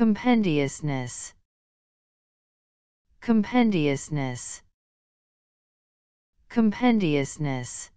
Compendiousness. Compendiousness. Compendiousness